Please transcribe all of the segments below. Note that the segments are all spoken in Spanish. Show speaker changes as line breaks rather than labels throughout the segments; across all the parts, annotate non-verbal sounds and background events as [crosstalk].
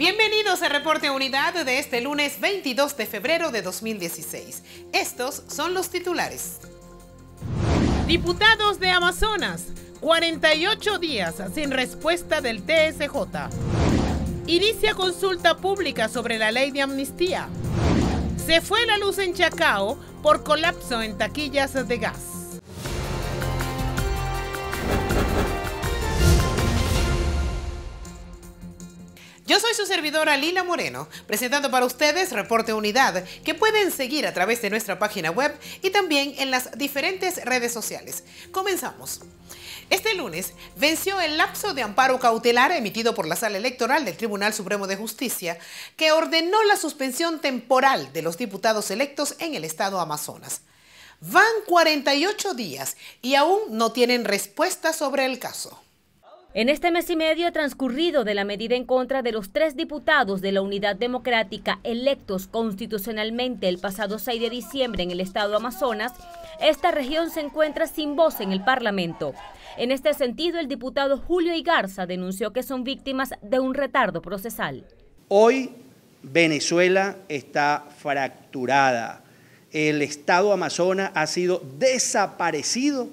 Bienvenidos a Reporte Unidad de este lunes 22 de febrero de 2016. Estos son los titulares. Diputados de Amazonas, 48 días sin respuesta del TSJ. Inicia consulta pública sobre la ley de amnistía. Se fue la luz en Chacao por colapso en taquillas de gas. Yo soy su servidora Lila Moreno, presentando para ustedes Reporte Unidad, que pueden seguir a través de nuestra página web y también en las diferentes redes sociales. Comenzamos. Este lunes venció el lapso de amparo cautelar emitido por la sala electoral del Tribunal Supremo de Justicia, que ordenó la suspensión temporal de los diputados electos en el estado Amazonas. Van 48 días y aún no tienen
respuesta sobre el caso. En este mes y medio transcurrido de la medida en contra de los tres diputados de la Unidad Democrática electos constitucionalmente el pasado 6 de diciembre en el estado Amazonas, esta región se encuentra sin voz en el Parlamento. En este sentido, el diputado Julio Igarza denunció que son víctimas de un retardo procesal.
Hoy Venezuela está fracturada. El estado Amazonas ha sido desaparecido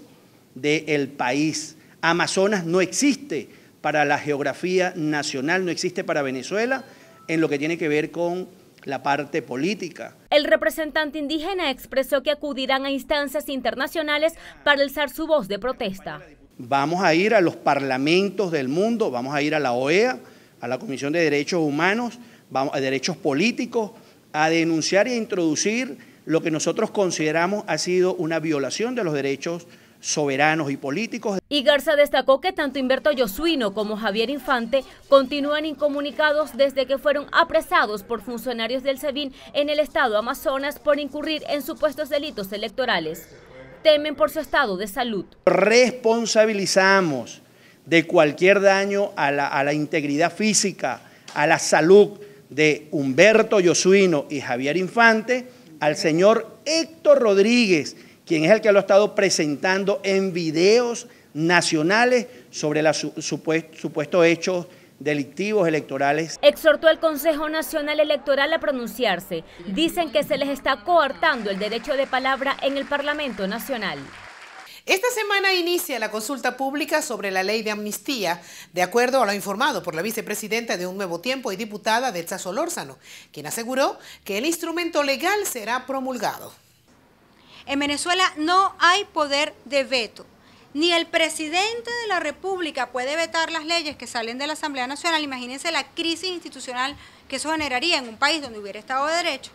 del país Amazonas no existe para la geografía nacional, no existe para Venezuela en lo que tiene que ver con la parte política.
El representante indígena expresó que acudirán a instancias internacionales para alzar su voz de protesta.
Vamos a ir a los parlamentos del mundo, vamos a ir a la OEA, a la Comisión de Derechos Humanos, vamos, a Derechos Políticos, a denunciar e introducir lo que nosotros consideramos ha sido una violación de los derechos soberanos y políticos.
Y Garza destacó que tanto Humberto Yosuino como Javier Infante continúan incomunicados desde que fueron apresados por funcionarios del SEBIN en el estado Amazonas por incurrir en supuestos delitos electorales. Temen por su estado de salud.
Responsabilizamos de cualquier daño a la, a la integridad física, a la salud de Humberto Yosuino y Javier Infante, al señor Héctor Rodríguez, quien es el que lo ha estado presentando en videos nacionales sobre los supuestos hechos delictivos electorales.
Exhortó al Consejo Nacional Electoral a pronunciarse. Dicen que se les está coartando el derecho de palabra en el Parlamento Nacional. Esta semana inicia la consulta
pública sobre la ley de amnistía, de acuerdo a lo informado por la vicepresidenta de Un Nuevo Tiempo y diputada de Solórzano, quien aseguró que el instrumento legal será promulgado. En Venezuela no hay poder de veto. Ni el
presidente de la República puede vetar las leyes que salen de la Asamblea Nacional. Imagínense la crisis institucional que eso generaría en un país donde hubiera Estado de Derecho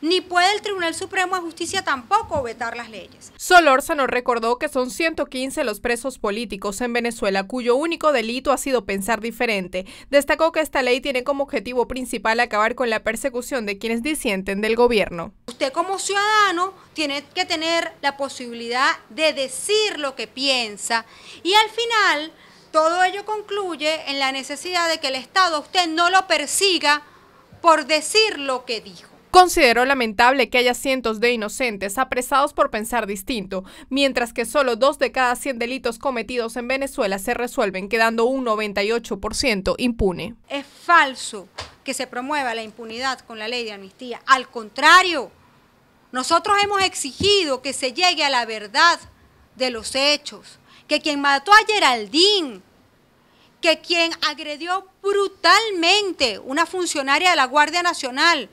ni puede el Tribunal Supremo de Justicia tampoco vetar las leyes.
nos recordó que son 115 los presos políticos en Venezuela cuyo único delito ha sido pensar diferente. Destacó que esta ley tiene como objetivo principal acabar con la persecución de quienes disienten del gobierno
usted como ciudadano tiene que tener la posibilidad de decir lo que piensa y al final todo ello concluye en la necesidad de que el Estado usted no lo persiga por decir lo que dijo.
Considero lamentable que haya cientos de inocentes apresados por pensar distinto, mientras que solo dos de cada 100 delitos cometidos en Venezuela se resuelven, quedando un 98% impune.
Es falso que se promueva la impunidad con la ley de amnistía. Al contrario, nosotros hemos exigido que se llegue a la verdad de los hechos, que quien mató a Geraldine, que quien agredió brutalmente una funcionaria de la Guardia Nacional,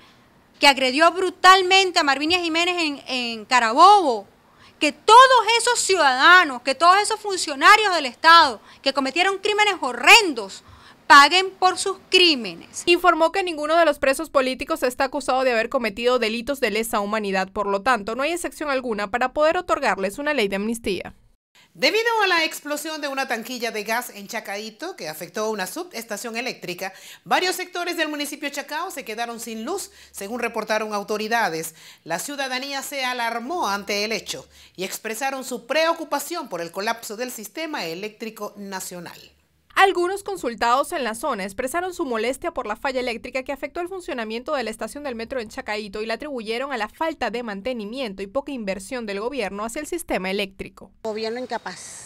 que agredió brutalmente a Marvinia Jiménez en, en Carabobo, que todos esos ciudadanos, que todos esos funcionarios del Estado que cometieron crímenes horrendos, paguen por sus crímenes.
Informó que ninguno de los presos políticos está acusado de haber cometido delitos de lesa humanidad, por lo
tanto, no hay excepción alguna para poder otorgarles una ley de amnistía. Debido a la explosión de una tanquilla de gas en Chacaito, que afectó a una subestación eléctrica, varios sectores del municipio Chacao se quedaron sin luz, según reportaron autoridades. La ciudadanía se alarmó ante el hecho y expresaron su preocupación por el colapso del sistema eléctrico nacional.
Algunos consultados en la zona expresaron su molestia por la falla eléctrica que afectó el funcionamiento de la estación del metro en Chacaito y la atribuyeron a la falta de mantenimiento y poca inversión del gobierno hacia el sistema eléctrico. Gobierno incapaz.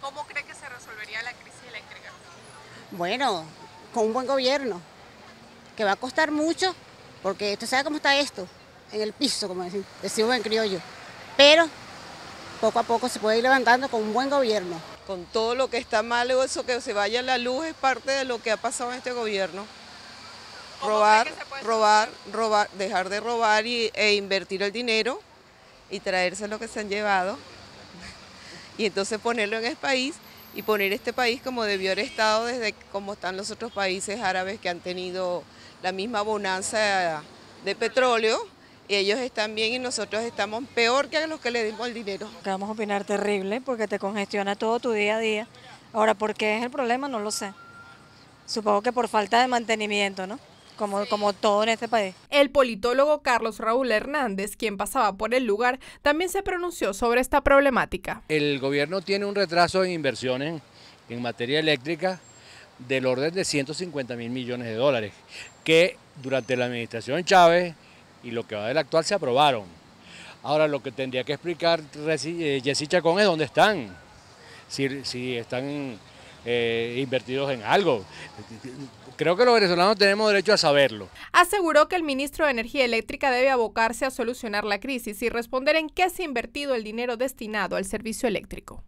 ¿Cómo cree que se resolvería la crisis eléctrica? Bueno, con un buen gobierno, que va a costar mucho, porque usted sabe cómo está esto, en el piso, como decimos en criollo. Pero poco a poco se puede ir levantando con un buen gobierno
con todo lo que está mal, eso que se vaya a la luz es parte de lo que ha pasado en este gobierno. Robar, robar, dejar de robar y, e invertir el dinero y traerse lo que se han llevado [laughs] y entonces ponerlo en el país y poner este país como debió haber estado desde como están los otros países árabes que han tenido la misma bonanza de petróleo ellos están bien y nosotros estamos peor que los que le dimos el dinero.
Vamos a opinar terrible porque te congestiona todo
tu día a día. Ahora, ¿por qué es el problema? No lo sé. Supongo que por falta de mantenimiento, ¿no? Como, como, todo en este país. El politólogo Carlos Raúl Hernández, quien pasaba por el lugar, también se pronunció sobre esta problemática.
El gobierno tiene un retraso en inversiones en materia eléctrica del orden de 150 mil millones de dólares, que durante la administración Chávez y lo que va del actual se aprobaron. Ahora lo que tendría que explicar eh, Jessy Chacón es dónde están, si, están eh, invertidos en algo. Creo que los venezolanos tenemos derecho a saberlo.
Aseguró que el ministro de Energía Eléctrica debe abocarse a solucionar la
crisis y responder en qué se ha invertido el dinero destinado al servicio eléctrico.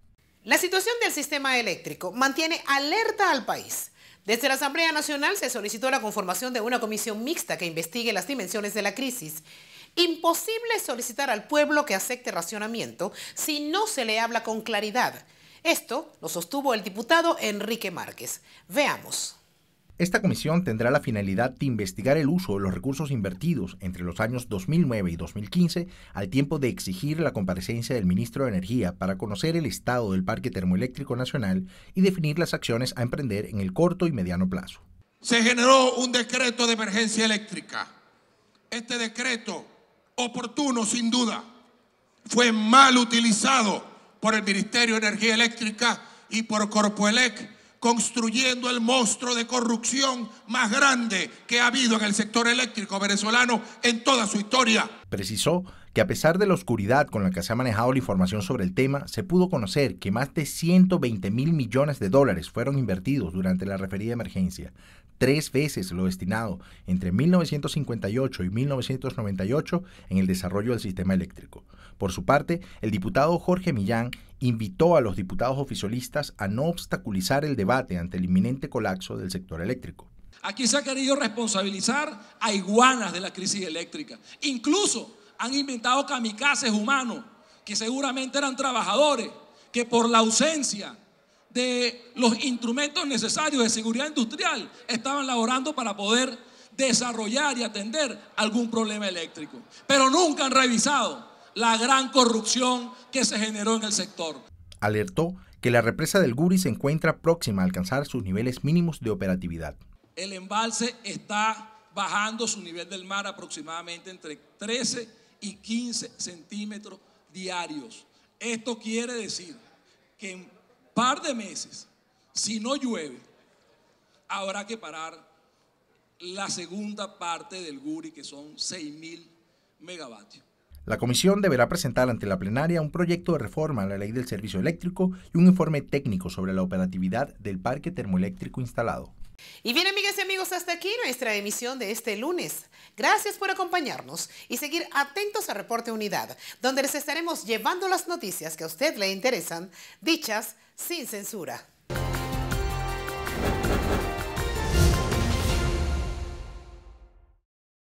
La situación del sistema eléctrico mantiene alerta al país desde la Asamblea Nacional se solicitó la conformación de una comisión mixta que investigue las dimensiones de la crisis. Imposible solicitar al pueblo que acepte racionamiento si no se le habla con claridad. Esto lo sostuvo el diputado Enrique Márquez.
Veamos. Esta comisión tendrá la finalidad de investigar el uso de los recursos invertidos entre los años 2009 y 2015 al tiempo de exigir la comparecencia del ministro de Energía para conocer el estado del Parque Termoeléctrico Nacional y definir las acciones a emprender en el corto y mediano plazo. Se generó un decreto de emergencia eléctrica. Este decreto, oportuno sin duda, fue mal utilizado por el Ministerio de Energía Eléctrica y por Corpoelec construyendo el monstruo de corrupción más grande que ha habido en el sector eléctrico venezolano en toda su historia. Precisó que a pesar de la oscuridad con la que se ha manejado la información sobre el tema, se pudo conocer que más de 120 mil millones de dólares fueron invertidos durante la referida emergencia, tres veces lo destinado entre 1958 y 1998 en el desarrollo del sistema eléctrico. Por su parte, el diputado Jorge Millán invitó a los diputados oficialistas a no obstaculizar el debate ante el inminente colapso del sector eléctrico. Aquí se ha querido responsabilizar a iguanas de la crisis eléctrica. Incluso han inventado kamikazes humanos, que seguramente eran trabajadores, que por la ausencia de los instrumentos necesarios de seguridad industrial estaban laborando para poder desarrollar y atender algún problema eléctrico. Pero nunca han revisado la gran corrupción que se generó en el sector. Alertó que la represa del Guri se encuentra próxima a alcanzar sus niveles mínimos de operatividad el embalse está bajando su nivel del mar aproximadamente entre 13 y 15 centímetros diarios. Esto quiere decir que en par de meses, si no llueve, habrá que parar la segunda parte del Guri, que son 6.000 megavatios. La comisión deberá presentar ante la plenaria un proyecto de reforma a la ley del servicio eléctrico y un informe técnico sobre la operatividad del parque termoeléctrico instalado.
Y bien, amigas y amigos, hasta aquí nuestra emisión de este lunes. Gracias por acompañarnos y seguir atentos a Reporte Unidad, donde les estaremos llevando las noticias que a usted le interesan, dichas sin censura.